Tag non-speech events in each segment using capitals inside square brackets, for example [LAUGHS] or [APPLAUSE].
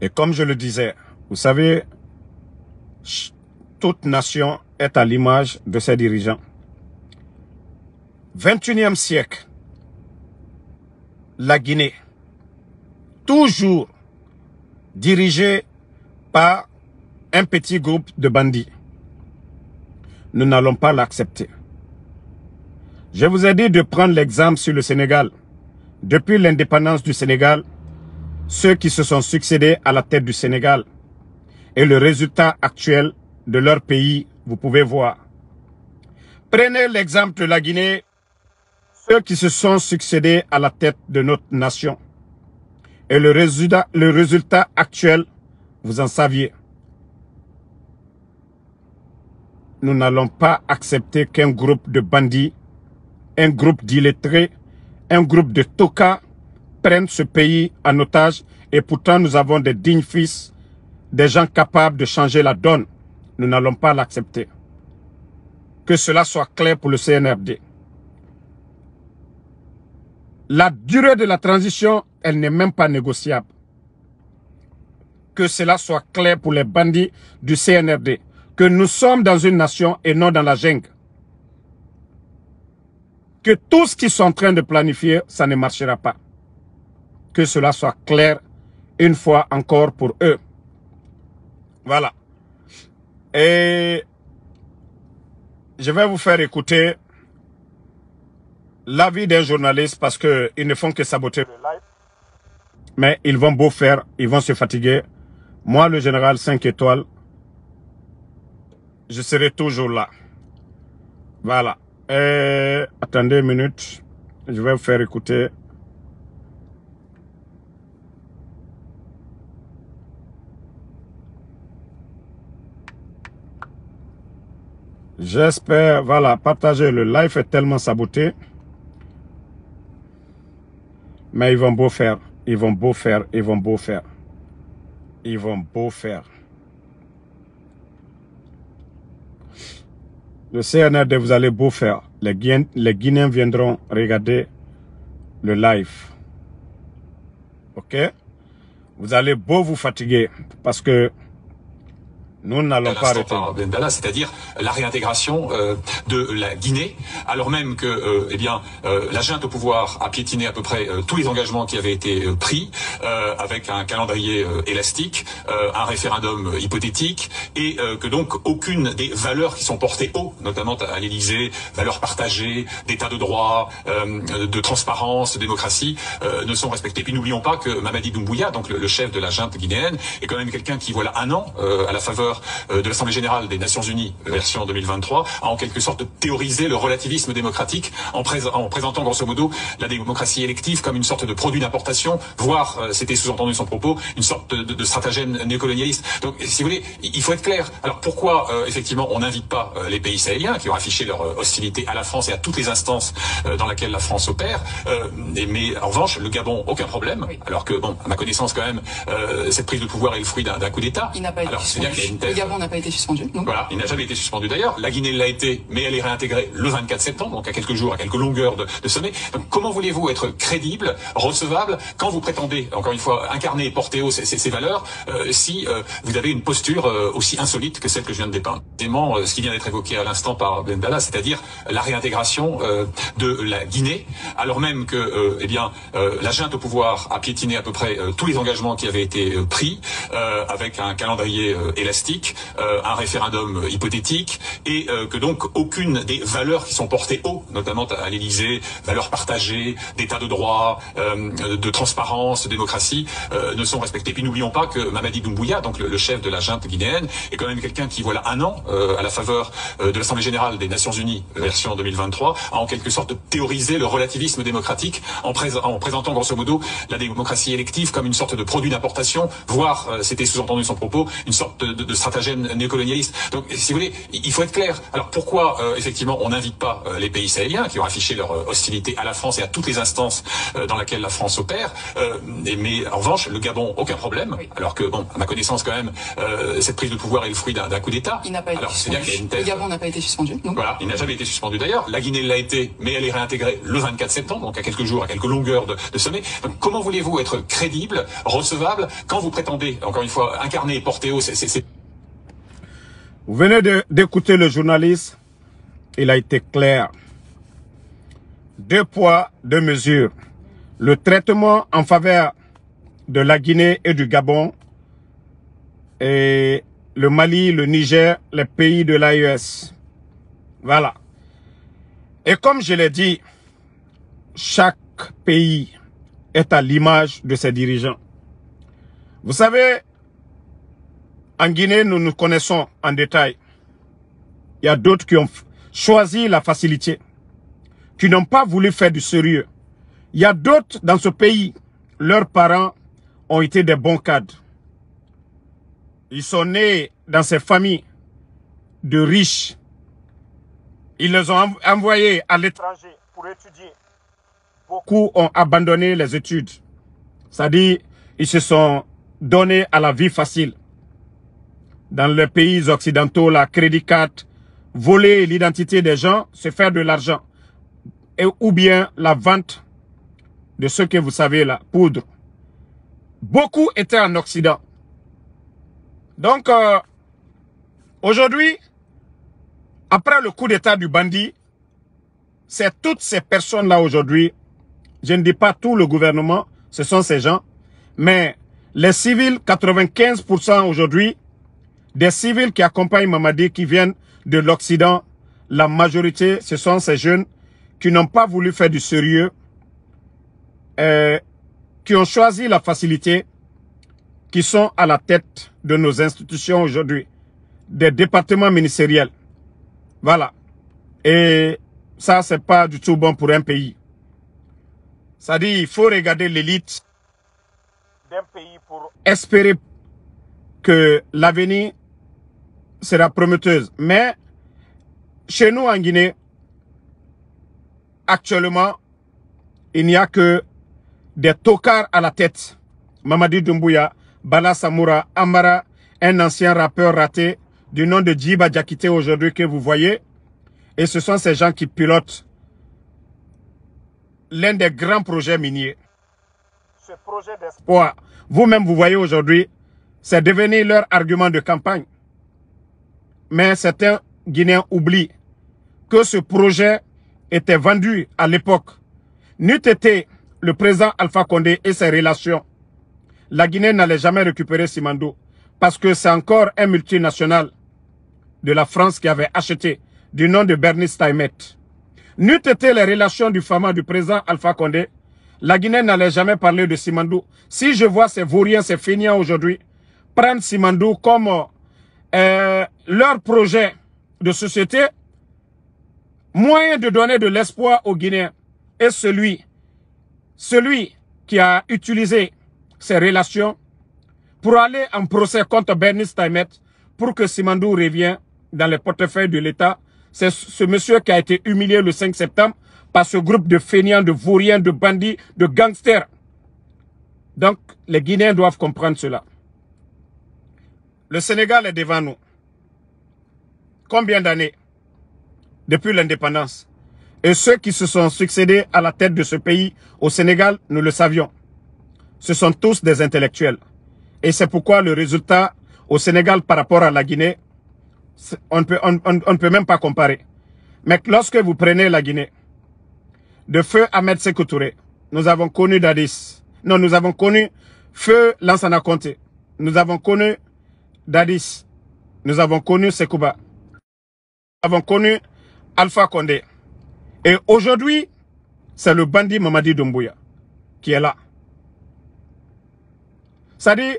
Et comme je le disais, vous savez, toute nation est à l'image de ses dirigeants. 21e siècle, la Guinée, toujours dirigée par un petit groupe de bandits. Nous n'allons pas l'accepter. Je vous ai dit de prendre l'exemple sur le Sénégal. Depuis l'indépendance du Sénégal, ceux qui se sont succédés à la tête du Sénégal et le résultat actuel de leur pays, vous pouvez voir. Prenez l'exemple de la Guinée, ceux qui se sont succédés à la tête de notre nation. Et le résultat, le résultat actuel, vous en saviez. Nous n'allons pas accepter qu'un groupe de bandits, un groupe d'illettrés, un groupe de toka prennent ce pays en otage et pourtant nous avons des dignes fils, des gens capables de changer la donne. Nous n'allons pas l'accepter. Que cela soit clair pour le CNRD. La durée de la transition, elle n'est même pas négociable. Que cela soit clair pour les bandits du CNRD. Que nous sommes dans une nation et non dans la jungle. Que tout ce qu'ils sont en train de planifier, ça ne marchera pas que cela soit clair une fois encore pour eux. Voilà. Et je vais vous faire écouter l'avis des journalistes parce qu'ils ne font que saboter le live. Mais ils vont beau faire, ils vont se fatiguer. Moi, le général 5 étoiles, je serai toujours là. Voilà. Et, attendez une minute. Je vais vous faire écouter J'espère, voilà, partager le live est tellement saboté. Mais ils vont beau faire, ils vont beau faire, ils vont beau faire. Ils vont beau faire. Le CNRD, vous allez beau faire. Les, les Guinéens viendront regarder le live. OK Vous allez beau vous fatiguer parce que nous n'allons pas arrêter. C'est-à-dire la réintégration euh, de la Guinée, alors même que euh, eh bien, euh, la junte au pouvoir a piétiné à peu près tous les engagements qui avaient été pris, avec un calendrier élastique, un référendum hypothétique, et que donc aucune des valeurs qui sont portées haut, notamment à l'Élysée, valeurs partagées, d'état de droit, de transparence, de démocratie, ne sont respectées. Puis n'oublions pas que Mamadi Doumbouya, donc le, chef de la junte guinéenne, est quand même quelqu'un qui, voilà un an, à la faveur euh, de l'Assemblée générale des Nations Unies, euh, version 2023, a en quelque sorte théorisé le relativisme démocratique en, présentant grosso modo la démocratie élective comme une sorte de produit d'importation, voire, euh, c'était sous-entendu son propos, une sorte de, stratagème néocolonialiste. Donc, si vous voulez, il faut être clair. Alors pourquoi, effectivement, on n'invite pas les pays sahéliens qui ont affiché leur hostilité à la France et à toutes les instances dans laquelle la France opère Mais en revanche, le Gabon, aucun problème. Alors que, bon, à ma connaissance quand même, cette prise de pouvoir est le fruit d'un coup d'État. Il le Gabon n'a pas été suspendu. voilà, il n'a jamais été suspendu d'ailleurs. La Guinée l'a été, mais elle est réintégrée le 24 septembre, donc à quelques jours, à quelques longueurs de, sommet. comment voulez-vous être crédible, recevable, quand vous prétendez, encore une fois, incarner et porter haut ces, valeurs, euh, si euh, vous avez une posture euh, aussi insolite que celle que je viens de dépeindre Évidemment, ce qui vient d'être évoqué à l'instant par Bendala, c'est-à-dire la réintégration de la Guinée, alors même que eh bien, la junte au pouvoir a piétiné à peu près tous les engagements qui avaient été pris, avec un calendrier élastique euh, un référendum euh, hypothétique, et euh, que donc aucune des valeurs qui sont portées haut, notamment à l'Élysée, valeurs partagées, d'état de droit, de transparence, de démocratie, ne sont respectées. Puis n'oublions pas que Mamadi Doumbouya, donc le, chef de la junte guinéenne, est quand même quelqu'un qui, voilà un an, à la faveur de l'Assemblée générale des Nations Unies, version 2023, a en quelque sorte théorisé le relativisme démocratique en, en présentant grosso modo la démocratie élective comme une sorte de produit d'importation, voire, c'était sous-entendu son propos, une sorte de stratagème néocolonialiste. Donc, si vous voulez, il faut être clair. Alors, pourquoi, euh, effectivement, on n'invite pas euh, les pays sahéliens qui ont affiché leur euh, hostilité à la France et à toutes les instances dans laquelle la France opère Mais en revanche, le Gabon, aucun problème. Alors que, bon, à ma connaissance, quand même, cette prise de pouvoir est le fruit d'un coup d'État. Il n'a pas été Alors, suspendu. Le Gabon n'a pas été suspendu. Voilà, il n'a jamais été suspendu d'ailleurs. La Guinée l'a été, mais elle est réintégrée le 24 septembre, donc à quelques jours, à quelques longueurs de, de sommet. Donc, comment voulez-vous être crédible, recevable, quand vous prétendez, encore une fois, incarner et porter haut ces vous venez d'écouter le journaliste. Il a été clair. Deux poids, deux mesures. Le traitement en faveur de la Guinée et du Gabon et le Mali, le Niger, les pays de l'AES. Voilà. Et comme je l'ai dit, chaque pays est à l'image de ses dirigeants. Vous savez, en Guinée, nous nous connaissons en détail. Il y a d'autres qui ont choisi la facilité, qui n'ont pas voulu faire du sérieux. Il y a d'autres dans ce pays, leurs parents ont été des bons cadres. Ils sont nés dans ces familles de riches. Ils les ont envoyés à l'étranger pour étudier. Beaucoup ont abandonné les études. C'est-à-dire, ils se sont donnés à la vie facile dans les pays occidentaux, la crédit card, voler l'identité des gens, se faire de l'argent. ou bien la vente de ce que vous savez, la poudre. Beaucoup étaient en Occident. Donc, euh, aujourd'hui, après le coup d'état du bandit, c'est toutes ces personnes-là aujourd'hui, je ne dis pas tout le gouvernement, ce sont ces gens, mais les civils, 95% aujourd'hui, des civils qui accompagnent Mamadi qui viennent de l'Occident. La majorité, ce sont ces jeunes qui n'ont pas voulu faire du sérieux, euh, qui ont choisi la facilité, qui sont à la tête de nos institutions aujourd'hui, des départements ministériels. Voilà. Et ça, c'est pas du tout bon pour un pays. Ça dit, il faut regarder l'élite d'un pays pour espérer que l'avenir sera prometteuse. Mais chez nous en Guinée, actuellement, il n'y a que des tocards à la tête. Mamadi Doumbouya, Bala Samoura, Amara, un ancien rappeur raté du nom de Djiba Djakite aujourd'hui que vous voyez. Et ce sont ces gens qui pilotent l'un des grands projets miniers. Ce projet d'espoir, vous-même vous voyez aujourd'hui, c'est devenu leur argument de campagne mais certains Guinéens oublient que ce projet était vendu à l'époque. N'eût été le président Alpha Condé et ses relations, la Guinée n'allait jamais récupérer Simandou, parce que c'est encore un multinational de la France qui avait acheté du nom de Bernie Steinmet. N'eût été les relations du FAMA du président Alpha Condé, la Guinée n'allait jamais parler de Simandou. Si je vois ces vauriens, ces fainéants aujourd'hui, prendre Simandou comme euh, leur projet de société, moyen de donner de l'espoir aux Guinéens est celui, celui qui a utilisé ses relations pour aller en procès contre Bernice Taimet pour que Simandou revienne dans les portefeuilles de l'État. C'est ce monsieur qui a été humilié le 5 septembre par ce groupe de fainéants, de vauriens, de bandits, de gangsters. Donc, les Guinéens doivent comprendre cela. Le Sénégal est devant nous combien d'années depuis l'indépendance. Et ceux qui se sont succédés à la tête de ce pays au Sénégal, nous le savions. Ce sont tous des intellectuels. Et c'est pourquoi le résultat au Sénégal par rapport à la Guinée, on ne peut, même pas comparer. Mais lorsque vous prenez la Guinée, de feu Ahmed Sékou nous avons connu Dadis. Non, nous avons connu feu Lansana Conté. Nous avons connu Dadis. Nous avons connu Sekouba avons connu Alpha Condé. Et aujourd'hui, c'est le bandit Mamadi Doumbouya qui est là. Ça dit,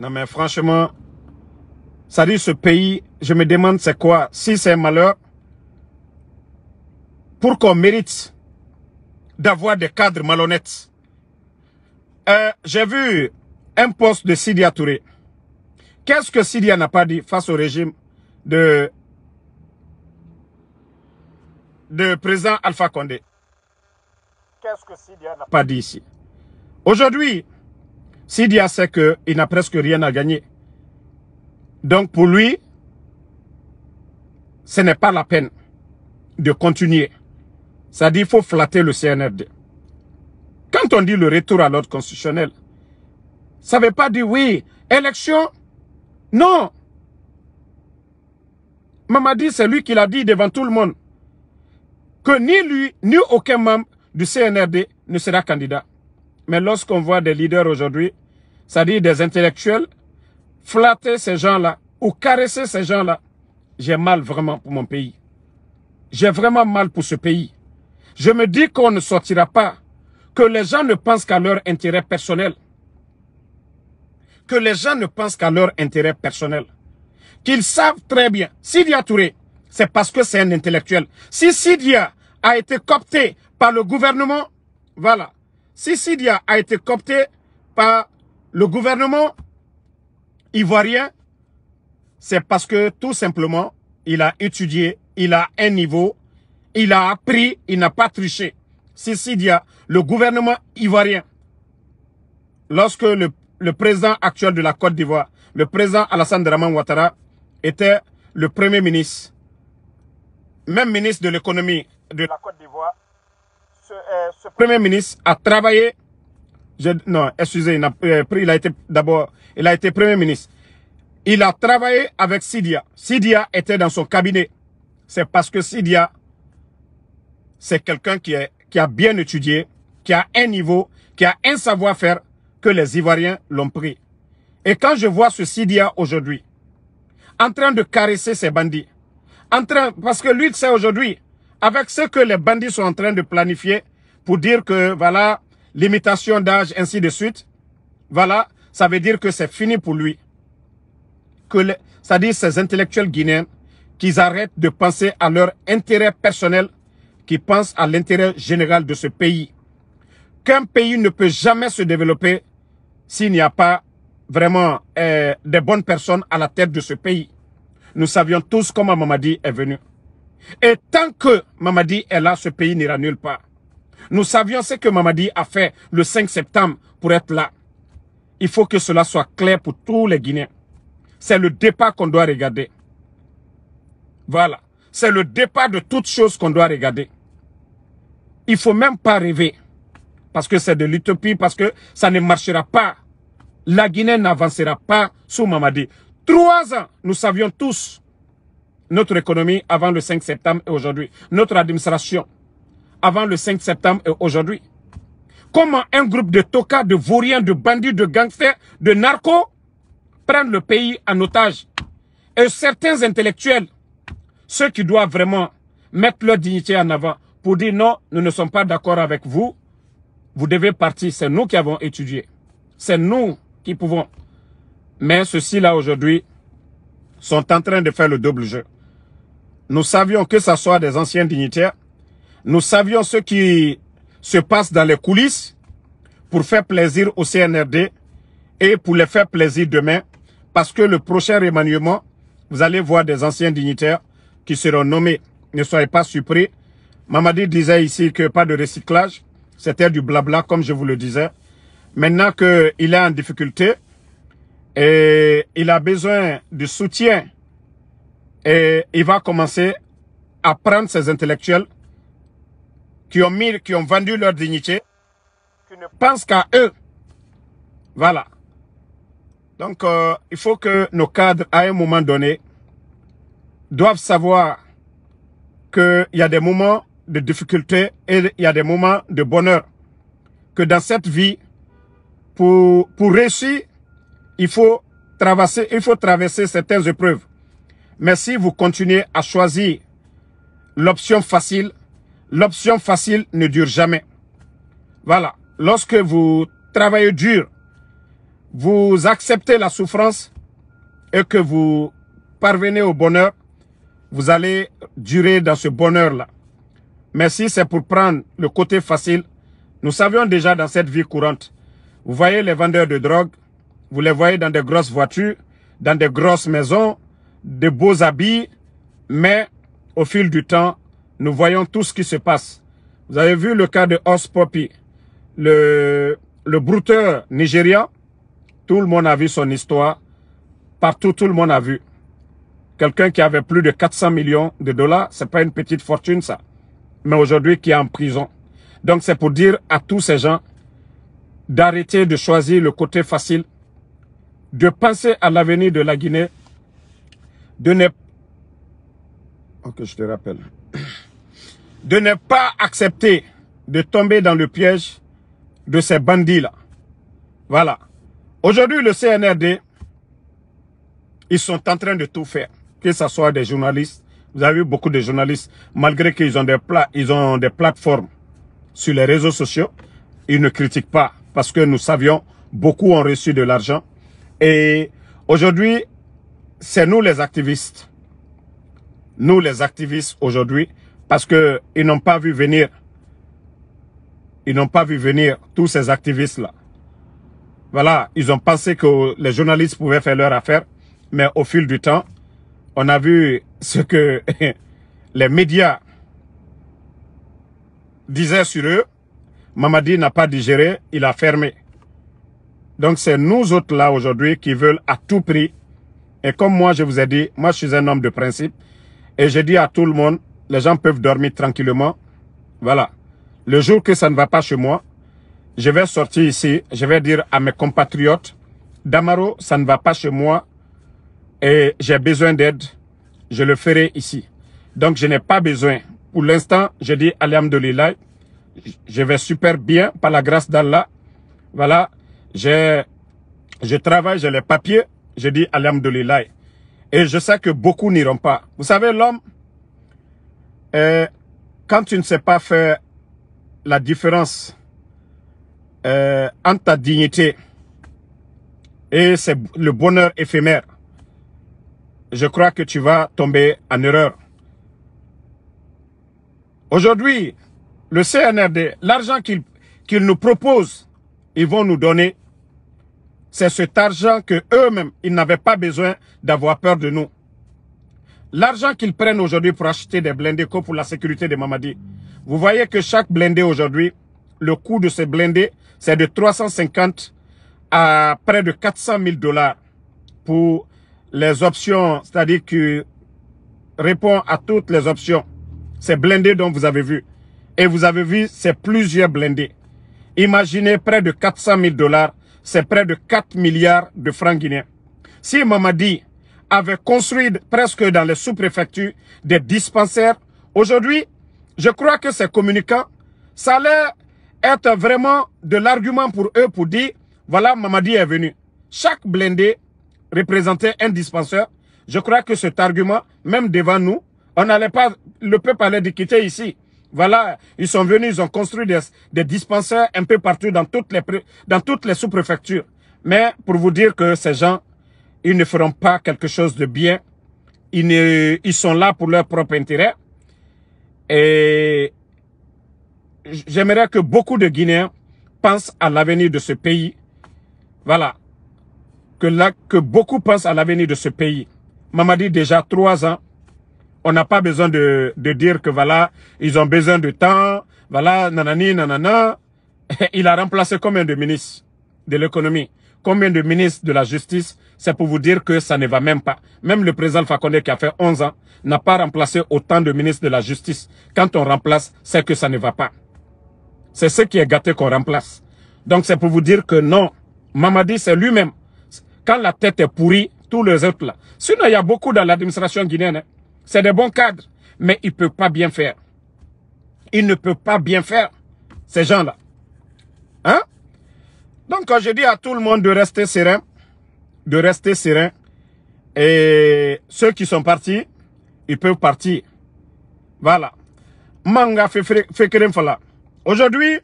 non mais franchement, ça dit ce pays, je me demande c'est quoi, si c'est malheur, pour qu'on mérite d'avoir des cadres malhonnêtes. Euh, j'ai vu un poste de Sidia Touré. Qu'est-ce que Sidia n'a pas dit face au régime de, de président Alpha Condé. Qu'est-ce que Sidia n'a pas dit ici Aujourd'hui, Sidia sait qu'il n'a presque rien à gagner. Donc pour lui, ce n'est pas la peine de continuer. Ça dit qu'il faut flatter le CNRD. Quand on dit le retour à l'ordre constitutionnel, ça ne veut pas dire oui, élection. Non, Mamadi, c'est lui qui l'a dit devant tout le monde, que ni lui, ni aucun membre du CNRD ne sera candidat. Mais lorsqu'on voit des leaders aujourd'hui, c'est-à-dire des intellectuels, flatter ces gens-là ou caresser ces gens-là, j'ai mal vraiment pour mon pays. J'ai vraiment mal pour ce pays. Je me dis qu'on ne sortira pas, que les gens ne pensent qu'à leur intérêt personnel. Que les gens ne pensent qu'à leur intérêt personnel qu'ils savent très bien, Sidia Touré, c'est parce que c'est un intellectuel. Si Sidia a été coopté par le gouvernement, voilà. Si Sidia a été coopté par le gouvernement ivoirien, c'est parce que tout simplement, il a étudié, il a un niveau, il a appris, il n'a pas triché. Si Sidia, le gouvernement ivoirien, lorsque le, le président actuel de la Côte d'Ivoire, le président Alassane Draman Ouattara, était le premier ministre, même ministre de l'économie de la Côte d'Ivoire. Ce, euh, premier ministre a travaillé, non, excusez, euh, il a, été d'abord, il a été premier ministre. Il a travaillé avec Sidia. Sidia était dans son cabinet. C'est parce que Sidia, c'est quelqu'un qui, qui a bien étudié, qui a un niveau, qui a un savoir-faire que les Ivoiriens l'ont pris. Et quand je vois ce Sidia aujourd'hui, en train de caresser ces bandits. En train, parce que lui, c'est aujourd'hui, avec ce que les bandits sont en train de planifier, pour dire que, voilà, limitation d'âge, ainsi de suite, voilà, ça veut dire que c'est fini pour lui. Que cest à ces intellectuels guinéens, qu'ils arrêtent de penser à leur intérêt personnel, qu'ils pensent à l'intérêt général de ce pays. Qu'un pays ne peut jamais se développer s'il n'y a pas vraiment euh, des bonnes personnes à la tête de ce pays. Nous savions tous comment Mamadi est venu. Et tant que Mamadi est là, ce pays n'ira nulle part. Nous savions ce que Mamadi a fait le 5 septembre pour être là. Il faut que cela soit clair pour tous les Guinéens. C'est le départ qu'on doit regarder. Voilà. C'est le départ de toute chose qu'on doit regarder. Il faut même pas rêver. Parce que c'est de l'utopie, parce que ça ne marchera pas la Guinée n'avancera pas sous Mamadi. Trois ans, nous savions tous notre économie avant le 5 septembre et aujourd'hui. Notre administration avant le 5 septembre et aujourd'hui. Comment un groupe de tocas, de vauriens, de bandits, de gangsters, de narcos prennent le pays en otage Et certains intellectuels, ceux qui doivent vraiment mettre leur dignité en avant pour dire non, nous ne sommes pas d'accord avec vous, vous devez partir. C'est nous qui avons étudié. C'est nous qui pouvons. Mais ceux-ci-là aujourd'hui sont en train de faire le double jeu. Nous savions que ce soit des anciens dignitaires, nous savions ce qui se passe dans les coulisses pour faire plaisir au CNRD et pour les faire plaisir demain, parce que le prochain remaniement, vous allez voir des anciens dignitaires qui seront nommés. Ne soyez pas surpris. Mamadi disait ici que pas de recyclage, c'était du blabla, comme je vous le disais. Maintenant qu'il est en difficulté et il a besoin du soutien, et il va commencer à prendre ses intellectuels qui ont mis, qui ont vendu leur dignité, qui ne pensent qu'à eux. Voilà. Donc, euh, il faut que nos cadres, à un moment donné, doivent savoir qu'il y a des moments de difficulté et il y a des moments de bonheur. Que dans cette vie, pour, réussir, il faut traverser, il faut traverser certaines épreuves. Mais si vous continuez à choisir l'option facile, l'option facile ne dure jamais. Voilà. Lorsque vous travaillez dur, vous acceptez la souffrance et que vous parvenez au bonheur, vous allez durer dans ce bonheur-là. Mais si c'est pour prendre le côté facile, nous savions déjà dans cette vie courante vous voyez les vendeurs de drogue, vous les voyez dans des grosses voitures, dans des grosses maisons, de beaux habits, mais au fil du temps, nous voyons tout ce qui se passe. Vous avez vu le cas de Os Poppy, le, le brouteur nigérian. Tout le monde a vu son histoire. Partout, tout le monde a vu. Quelqu'un qui avait plus de 400 millions de dollars, c'est pas une petite fortune, ça. Mais aujourd'hui, qui est en prison. Donc, c'est pour dire à tous ces gens d'arrêter de choisir le côté facile, de penser à l'avenir de la Guinée, de ne... Oh, que je te rappelle. [CLEARS THROAT] De ne pas accepter de tomber dans le piège de ces bandits-là. Voilà. Aujourd'hui, le CNRD, ils sont en train de tout faire. Que ce soit des journalistes, vous avez vu beaucoup de journalistes, malgré qu'ils ont des plats, ils ont des plateformes sur les réseaux sociaux, ils ne critiquent pas parce que nous savions, beaucoup ont reçu de l'argent. Et aujourd'hui, c'est nous les activistes. Nous les activistes aujourd'hui, parce que ils n'ont pas vu venir, ils n'ont pas vu venir tous ces activistes-là. Voilà, ils ont pensé que les journalistes pouvaient faire leur affaire, mais au fil du temps, on a vu ce que [LAUGHS] les médias disaient sur eux, Mamadi n'a pas digéré, il a fermé. Donc c'est nous autres là aujourd'hui qui veulent à tout prix. Et comme moi je vous ai dit, moi je suis un homme de principe. Et je dis à tout le monde, les gens peuvent dormir tranquillement. Voilà. Le jour que ça ne va pas chez moi, je vais sortir ici, je vais dire à mes compatriotes, Damaro, ça ne va pas chez moi et j'ai besoin d'aide, je le ferai ici. Donc je n'ai pas besoin. Pour l'instant, je dis l'Ilaï je vais super bien par la grâce d'Allah. Voilà, je, travaille, j'ai les papiers, je dis Alhamdoulilah. Et je sais que beaucoup n'iront pas. Vous savez, l'homme, euh, quand tu ne sais pas faire la différence euh, entre ta dignité et c'est le bonheur éphémère, je crois que tu vas tomber en erreur. Aujourd'hui, le CNRD, l'argent qu'ils nous proposent, ils vont nous donner, c'est cet argent que eux-mêmes, ils n'avaient pas besoin d'avoir peur de nous. L'argent qu'ils prennent aujourd'hui pour acheter des blindés pour la sécurité des Mamadi, vous voyez que chaque blindé aujourd'hui, le coût de ces blindés, c'est de 350 à près de 400 000 dollars pour les options, c'est-à-dire que répond à toutes les options. Ces blindés dont vous avez vu. Et vous avez vu, c'est plusieurs blindés. Imaginez près de 400 000 dollars, c'est près de 4 milliards de francs guinéens. Si Mamadi avait construit presque dans les sous-préfectures des dispensaires, aujourd'hui, je crois que ces communicants, ça allait être vraiment de l'argument pour eux pour dire, voilà, Mamadi est venu. Chaque blindé représentait un dispenseur. Je crois que cet argument, même devant nous, on n'allait pas, le peuple allait quitter ici. Voilà, ils sont venus, ils ont construit des, dispensaires un peu partout dans toutes les, dans toutes les sous-préfectures. Mais pour vous dire que ces gens, ils ne feront pas quelque chose de bien. Ils, ils sont là pour leur propre intérêt. Et j'aimerais que beaucoup de Guinéens pensent à l'avenir de ce pays. Voilà. Que, là, que beaucoup pensent à l'avenir de ce pays. dit déjà trois ans, on n'a pas besoin de, dire que voilà, ils ont besoin de temps, voilà, nanani, nanana. [LAUGHS] Il a remplacé combien de ministres de l'économie Combien de ministres de la justice C'est pour vous dire que ça ne va même pas. Même le président Fakonde qui a fait 11 ans n'a pas remplacé autant de ministres de la justice. Quand on remplace, c'est que ça ne va pas. C'est ce qui est gâté qu'on remplace. Donc c'est pour vous dire que non, Mamadi c'est lui-même. Quand la tête est pourrie, tous les autres là. Sinon, il y a beaucoup dans l'administration guinéenne. Hein. C'est des bons cadres, mais ils ne peuvent pas bien faire. Ils ne peuvent pas bien faire, ces gens-là. Hein? Donc, je dis à tout le monde de rester serein, de rester serein. Et ceux qui sont partis, ils peuvent partir. Voilà. Manga Fala. Aujourd'hui,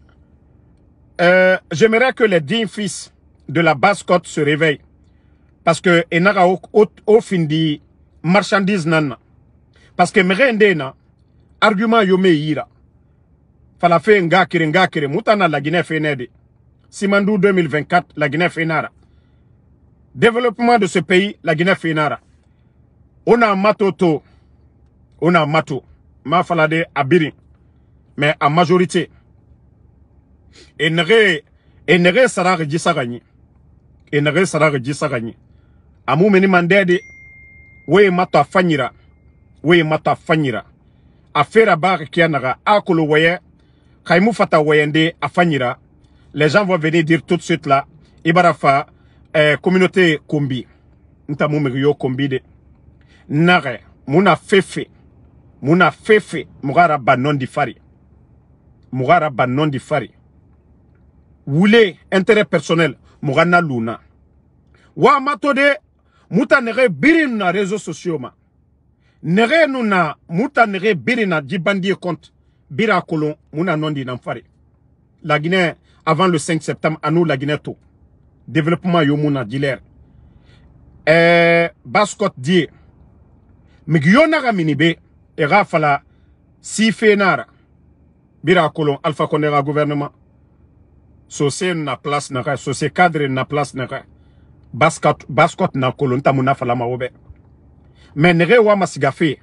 euh, j'aimerais que les dignes fils de la basse côte se réveillent. Parce que fin de marchandise nana. Parce que nde na argument yo yira fala fe nga kire nga kire mutana la guinée Simandou 2024 la guinée nara développement de ce pays la guinée fenara. On a matoto, on a mato ma fala de abiri mais en majorité enere enere sarare jisagani enere sarare jisagani meni mandede we mato afanyira wey mata fanyira afera bar kianaga akolo waye khaimu fata wayende afanyira les gens vont venir dire tout de suite là ibarafa eh, communauté kombi nta kombi de nare muna fefe muna fefe mugara di fari mugara di fari wule intérêt personnel mugana luna wa matode mutanere birin na réseaux sociaux Nere nuna na nere birina na di bandiye compte bira a kolon muna na namfare. nan avant le 5 septembre nous, la Guinée, tout. développement yomuna mu Euh, baskot dit. baskɔt diye mini e nara kolon alpha Kondera gouvernement sose na place naga sose cadre na place Bascot, bascot na kolon tamuna falama na fala mais nere wa masigafé.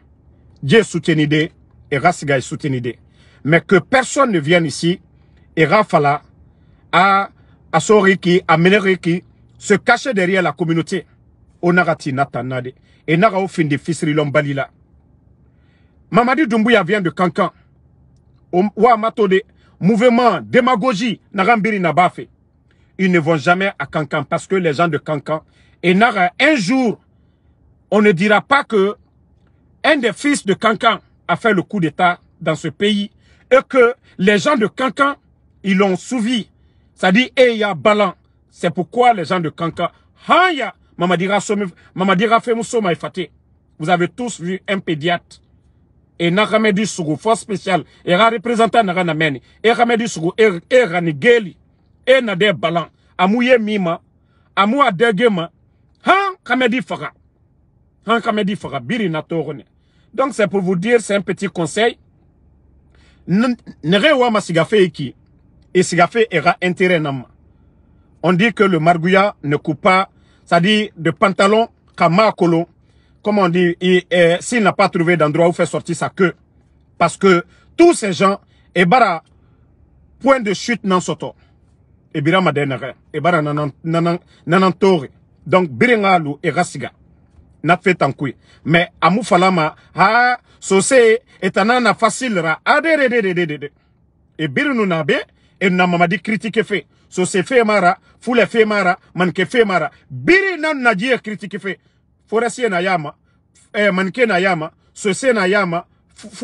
Dieu soutenide. Et rasiga soutenide. Mais que personne ne vienne ici. Et rafala. À, à Soriki, à Meneriki. Se cacher derrière la communauté. Onarati natanade. Et nara au fin de fisri lombalila. Mamadi Doumbouya vient de Cancan. Wa matode. Mouvement, démagogie, narambiri nabafe. Ils ne vont jamais à kankan parce que les gens de kankan et nara un jour, on ne dira pas que un des fils de Cancan a fait le coup d'État dans ce pays et que les gens de Cancan, ils l'ont suivi. Ça dit, eh il y a Balan. C'est pourquoi les gens de Cancan, Haya, Mamadira Femusoma Ifate. Vous avez tous vu un pédiatre. Et sur Sougou, force spéciale, et un représentant Naranameni, et Ramedu Sougou, et Ranigeli, et Nader Balan, Amouye Mima, Amou Adegema, Han Kamedi Farah. Donc c'est pour vous dire, c'est un petit conseil. On dit que le marguya ne coupe pas, c'est-à-dire de pantalon kamakolo, comme on dit, euh, s'il n'a pas trouvé d'endroit où faire sortir sa queue. Parce que tous ces gens, et bara, point de chute nan soto. Et bira dernière et bara nanan, nanan, nanan Donc, et n'a fait nafe tankui me amufalama ha sose ah, de, de, de adededededede e birnu na be e na dit critique fe sose fait mara les fe mara manke fe mara biri na dit critique fe forestier na yama eh, manke na yama so se na yama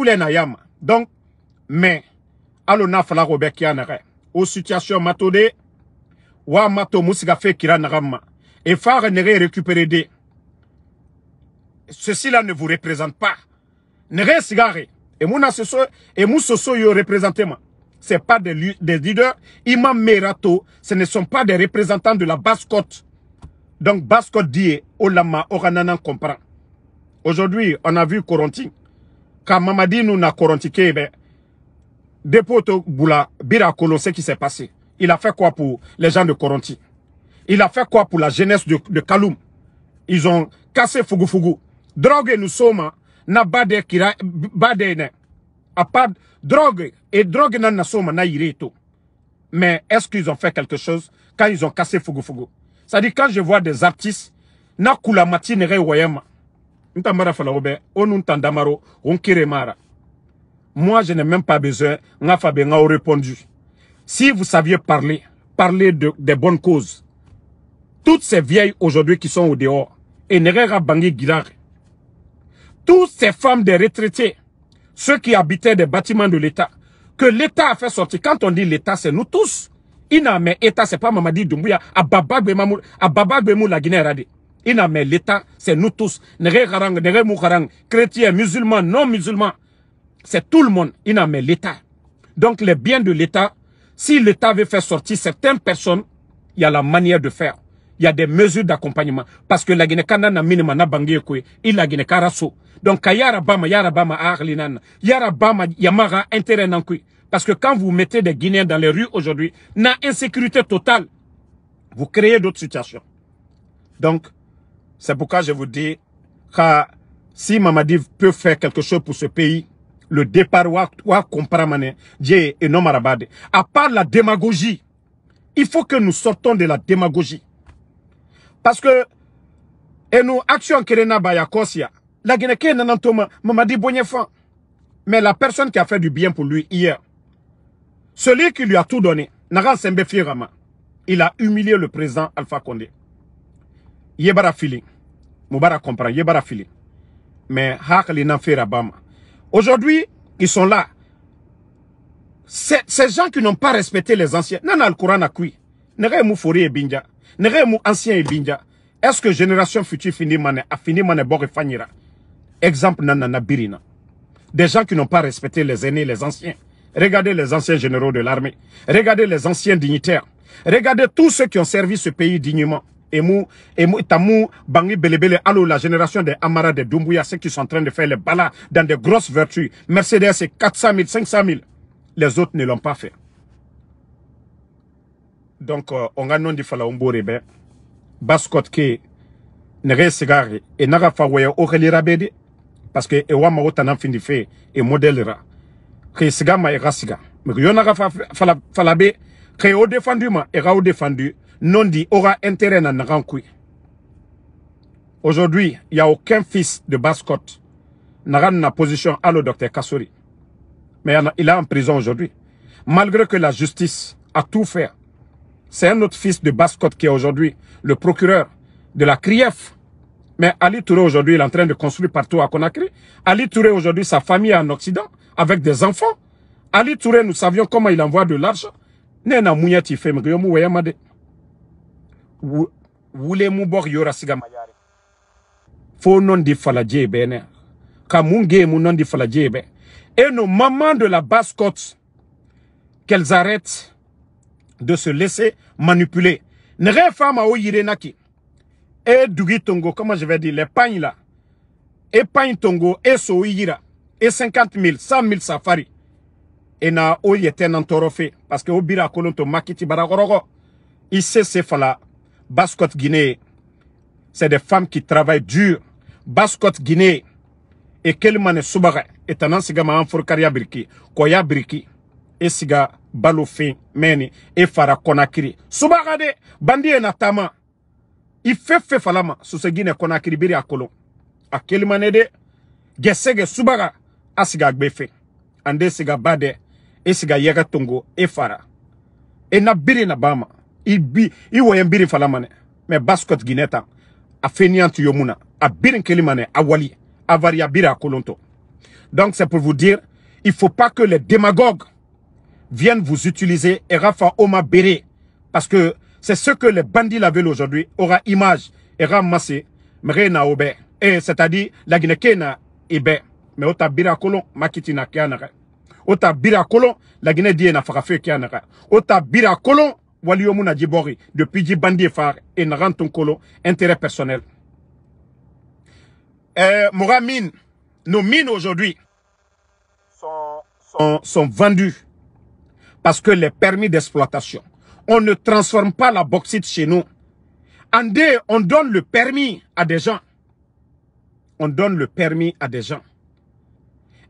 les na yama donc mais allo na fala ko be o situation matode wa mato musiga fe kira na rama. e nere ne récupérer des ceci-là ne vous représente pas. reste garé et moi, et Moussoso représentez-moi. Ce pas des, leaders. Imam Merato, ce ne sont pas des représentants de la basse-côte. Donc, basse-côte dit Olama, Oranana comprend. Aujourd'hui, on a vu Coronti. Quand Mamadi nous n'a Coronti, eh ben, Depoto Boula, Birakolo, ce qui s'est passé. Il a fait quoi pour les gens de Coronti Il a fait quoi pour la jeunesse de, Kaloum Ils ont cassé Fougou drogue nous sommes na bade kira bade ne à drogue et drogue nan nasoma na ireto mais est-ce qu'ils ont fait quelque chose quand ils ont cassé Fougou C'est ça dit quand je vois des artistes na kula matinere obe onu onkire moi je n'ai même pas besoin nga fa si vous saviez parler parler de des bonnes causes toutes ces vieilles aujourd'hui qui sont au dehors et nere bangi toutes ces femmes des retraités, ceux qui habitaient des bâtiments de l'État, que l'État a fait sortir. Quand on dit l'État, c'est nous tous. Ina l'État, État, c'est pas Mamadi Doumbouya, Ababa Bemou la Guinée radé. Ina mais l'État, c'est nous tous. Nere Harang, Nere Mouharang, chrétiens, musulmans, non musulmans. C'est tout le monde. Ina mais l'État. Donc les biens de l'État, si l'État veut faire sortir certaines personnes, il y a la manière de faire il y a des mesures d'accompagnement parce que la Guinée kana na minima na koué. ko ila Guinée karaso donc ya bama ya bama arlinan yara bama yamara intérêt koué. parce que quand vous mettez des Guinéens dans les rues aujourd'hui na insécurité totale vous créez d'autres situations donc c'est pourquoi je vous dis si Mamadi peut faire quelque chose pour ce pays le départ wa wa comprendre et à part la démagogie il faut que nous sortons de la démagogie parce que nous, action kerena baya kosia la guinée nanantoma mamadi bonyefan mais la personne qui a fait du bien pour lui hier celui qui lui a tout donné sembe il a humilié le président Alpha Condé yebara fili mubara comprend yebara fili mais hakli na fera bama aujourd'hui ils sont là ces gens qui n'ont pas respecté les anciens nana al Coran akui nega mu e binja nege mu ancien ibinja est-ce que génération future fini mané a fini mané et fanira exemple nanana birina des gens qui n'ont pas respecté les aînés les anciens regardez les anciens généraux de l'armée regardez les anciens dignitaires regardez tous ceux qui ont servi ce pays dignement Emu, Emu, Tamu, bangui Belebele, Allo, la génération des Amara, des Dumbuya, ceux qui sont en train de faire les balas dans des grosses vertus. Mercedes, c'est 400 000, 500 000. Les autres ne l'ont pas fait donc euh, on ga nondi fala ombore be baskot ke nege sigari et naga fa o khelira be parce que e wa ma fin di fe e modelera ke sigama e gasiga mais yo naga fa fala fala be ke o défendu ma e ga o défendu dit aura intérêt na naga aujourd'hui il y a aucun fils de baskot naga na position à le docteur Kassori mais il est en prison aujourd'hui malgré que la justice a tout fait c'est un autre fils de Bascotte qui est aujourd'hui le procureur de la CRIEF. Mais Ali Touré aujourd'hui, il est en train de construire partout à Conakry. Ali Touré aujourd'hui, sa famille est en Occident avec des enfants. Ali Touré, nous savions comment il envoie de l'argent. Et nos mamans de la basse côte, qu'elles arrêtent de se laisser manipuler. Nere fama o yirenaki. Et eh, Dugi Tongo, comment je vais dire, les pagnes là. Et eh, pagne Tongo, et Souyira. Et 50 000, 100 000 safari. Et na o yete torofe. Parce que obira kolonto makiti gorogo. Ici, c'est fala. Bascotte Guinée. C'est des femmes qui travaillent dur. Bascotte Guinée. Et quelmane Soubara. Et tanan sigama forcaria birki. Koya birki. Et siga balofin meni e fara konakiri subaga de bandi enatama. natama il fe falama susegine konakri biri a a de gesege subaga asiga siga ande siga bade, esiga e siga e fara e na biri na bama bi il a a birin kelimane a wali a varia biri donc c'est pour vous dire il faut pas que les démagogues viennent vous utiliser et Rafa Oma Bere. Parce que c'est ce que les bandits la aujourd'hui. Aura image et ramassé. Mrena Obe. Et c'est-à-dire, la guinée Ebe. Mais ota bira kolon, makitina kianara. Ota bira kolon, la Guinée diena Farafé farafe Ota bira kolon, Waliomuna dibori Depuis bandi far et naranton kolon, intérêt personnel. Euh, Moramine, nos mines aujourd'hui sont, sont, sont vendues parce que les permis d'exploitation. On ne transforme pas la bauxite chez nous. En on donne le permis à des gens. On donne le permis à des gens.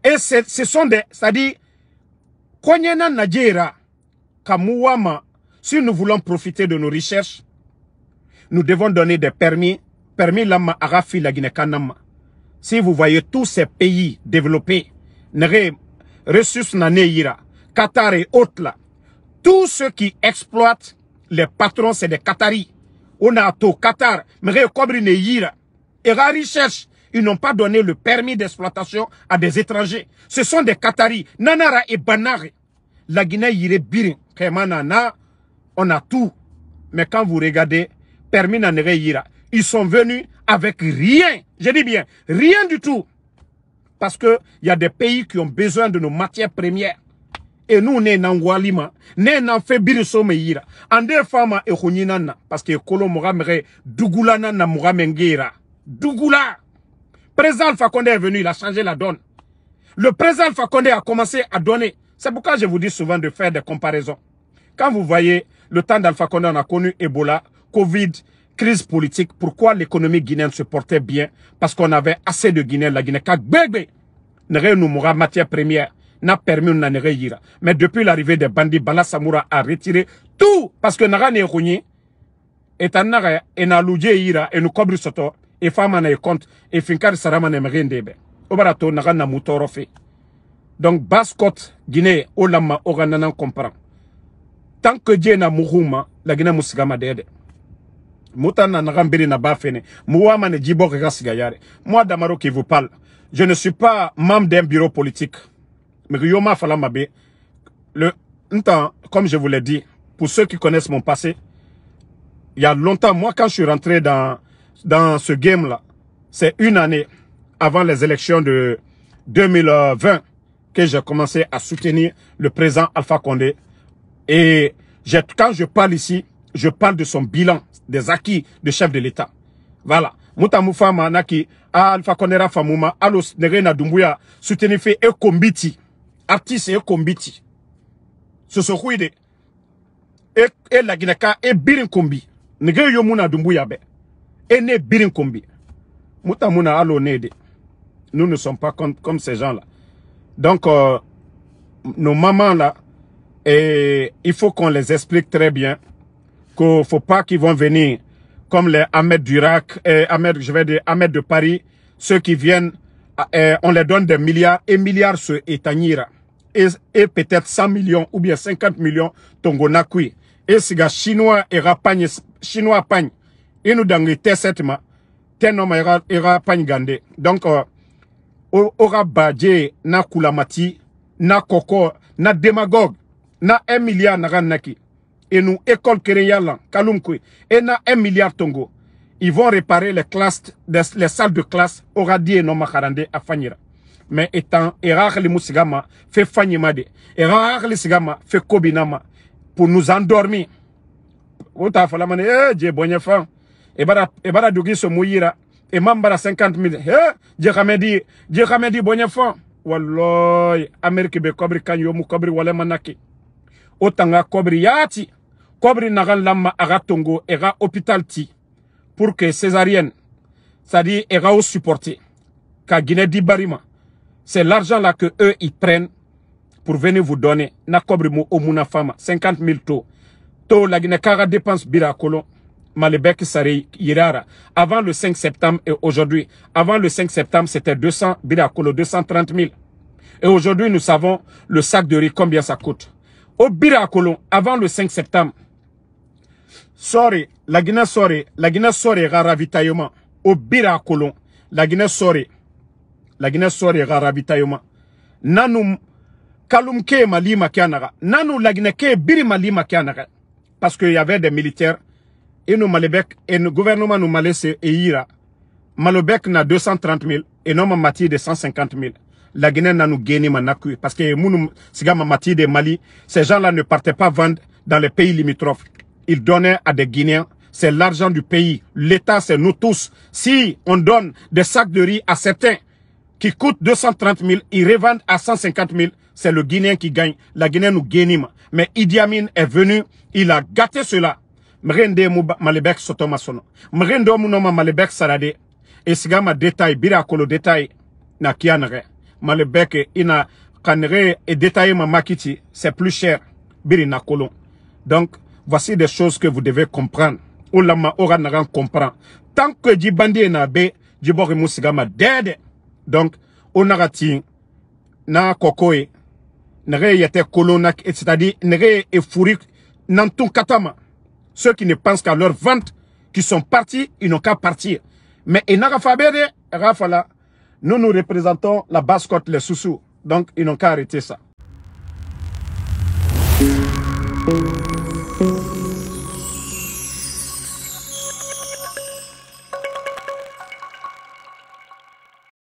Et ce sont des... C'est-à-dire, si nous voulons profiter de nos recherches, nous devons donner des permis. Permis Lama Arafi Laginekanama. Si vous voyez tous ces pays développés, ressources Naneira, Qatar et autres là, tous ceux qui exploitent les patrons, c'est des Qataris. On a tout, Qatar, mais comme Et recherche, ils n'ont pas donné le permis d'exploitation à des étrangers. Ce sont des Qataris. Nanara et Banare. La Guinée, Birin. On a tout. Mais quand vous regardez, permis Nanere ils sont venus avec rien. Je dis bien, rien du tout. Parce qu'il y a des pays qui ont besoin de nos matières premières et nous na ngwalima ne na febiri so me yira ande fama e hunyina parce que kolo muga na mura dougoula, dugula président Alpha Condé est venu il a changé la donne le président Alpha Condé a commencé à donner c'est pourquoi je vous dis souvent de faire des comparaisons quand vous voyez le temps d'Alpha Condé on a connu Ebola Covid crise politique pourquoi l'économie guinéenne se portait bien parce qu'on avait assez de Guinée la Guinée Quand nere nous matière première n'a permis na yira. Mais depuis l'arrivée des bandits, Bala Samoura a retiré tout parce que Naga Nerogné est en Naga et n'a ira, et nous cobri soto et femme n'a compte et finkar saramane mrendebe. Obarato Naga n'a moutorofe. Donc Basse-Côte, Guinée, Olama, Orananan comprend. Tant que Dieu n'a mourouma, la Guinée mousigama dede. Moutan n'a Naga mbiri n'a bafene. Mouama ne djibok gasigayare. Moi Damaro qui vous parle. Je ne suis pas membre d'un bureau politique. Mais Yoma Falamabe, comme je vous l'ai dit, pour ceux qui connaissent mon passé, il y a longtemps, moi, quand je suis rentré dans, dans ce game-là, c'est une année avant les élections de 2020 que j'ai commencé à soutenir le président Alpha Condé. Et quand je parle ici, je parle de son bilan, des acquis de chef de l'État. Voilà. Alpha Condé Nerena Dumbuya, soutenir fait combiti artiste Ce sont de qui sont et birin kombi ne birin kombi nous ne sommes pas comme, ces gens-là. Donc, euh, nos mamans-là, il faut qu'on les explique très bien qu'il ne faut pas qu'ils vont venir comme les Ahmed d'Irak, Ahmed, je vais dire Ahmed de Paris, ceux qui viennent ah, eh, on leur donne des milliards et milliards se Etanira Et, peut-être 100 millions ou bien 50 millions tongonakui. Et si les chinois et rapagne, chinois pagne, et nous donnent tes sept ma, tes noms et gandé. Donc, aura euh, badje na kulamati, na koko, na démagogue, na 1 milliard na Et nous, école kéréyalan, kalumkui, et na 1 milliard tongo ils vont réparer les, classes, les, les salles de classe radier et Nomakarande à Fanyira. Mais étant Erahli Musigama fait Fanyimade, Erahli Sigama fait Kobinama pour nous endormir. la falamane, eh, Dieu bonne fin. Ebara, ebara dugi so mouira. Et mambara 50 000. Eh, Dieu kamedi, Dieu kamedi bonne wa Wallah, Amérique be kobri kanyomu kobri wale manaki. Otanga kobri yati. Kobri nagan lama agatongo, ega hôpital ti pour que césarienne, c'est-à-dire Erao supporter, qu'à Guinée Barima, c'est l'argent-là que eux ils prennent pour venir vous donner, na au 50 000 taux. Taux la Guinée Cara dépense Birakolo, avant le 5 septembre et aujourd'hui. Avant le 5 septembre, c'était 200 Birakolo, 230 000. Et aujourd'hui, nous savons le sac de riz, combien ça coûte. Au Birakolo, avant le 5 septembre, la Guinée sori La sori sorry ravitaillement Au bira kolon la sori sorry, sori ka ravitaillement Nanum, kalumke malima Mali La nanu laginɛ ke biri malima parce qu'il y avait des militaires et nous Malébec, et le gouvernement nous malese et ira malobek na 230 000 et non matière de 150 000 la Guinée n'a nous gagné manaku parce que munu sigama matière de Mali ces gens-là ne partaient pas vendre dans les pays limitrophes il donnait à des Guinéens. C'est l'argent du pays. L'État, c'est nous tous. Si on donne des sacs de riz à certains qui coûtent 230 000, ils revendent à 150 000, c'est le Guinéen qui gagne. La Guinée nous guénime. Mais Idi Amin est venu, il a gâté cela. Mrende Malebek Sotomasono. Mrendo Munoma Malebek Sarade. Et Sigama détail, Birakolo détail, na kianre. Malebek, ina kanre et détail ma makiti, c'est plus cher. Biri de Donc, voici des choses que vous devez comprendre. Ulama ora naran comprend. Tant que jibandi na di jibori musigama dead. Donc, onarati na kokoe, nere yete kolonak, c'est-à-dire nere fourik, nantou katama. Ceux qui ne pensent qu'à leur vente, qui sont partis, ils n'ont qu'à partir. Mais Enarafabede, Rafala, nous nous représentons la basse côte, les sous-sous. Donc, ils n'ont qu'à arrêter ça.